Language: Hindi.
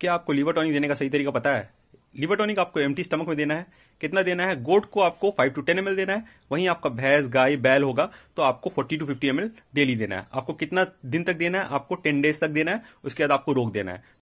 क्या आपको लीवर टॉनिक देने का सही तरीका पता है लीवर टॉनिक आपको एम्प्टी स्टमक में देना है कितना देना है गोट को आपको 5 टू 10 एम देना है वहीं आपका भैंस गाय बैल होगा तो आपको 40 टू 50 एम डेली देना है आपको कितना दिन तक देना है आपको 10 डेज तक देना है उसके बाद आपको रोक देना है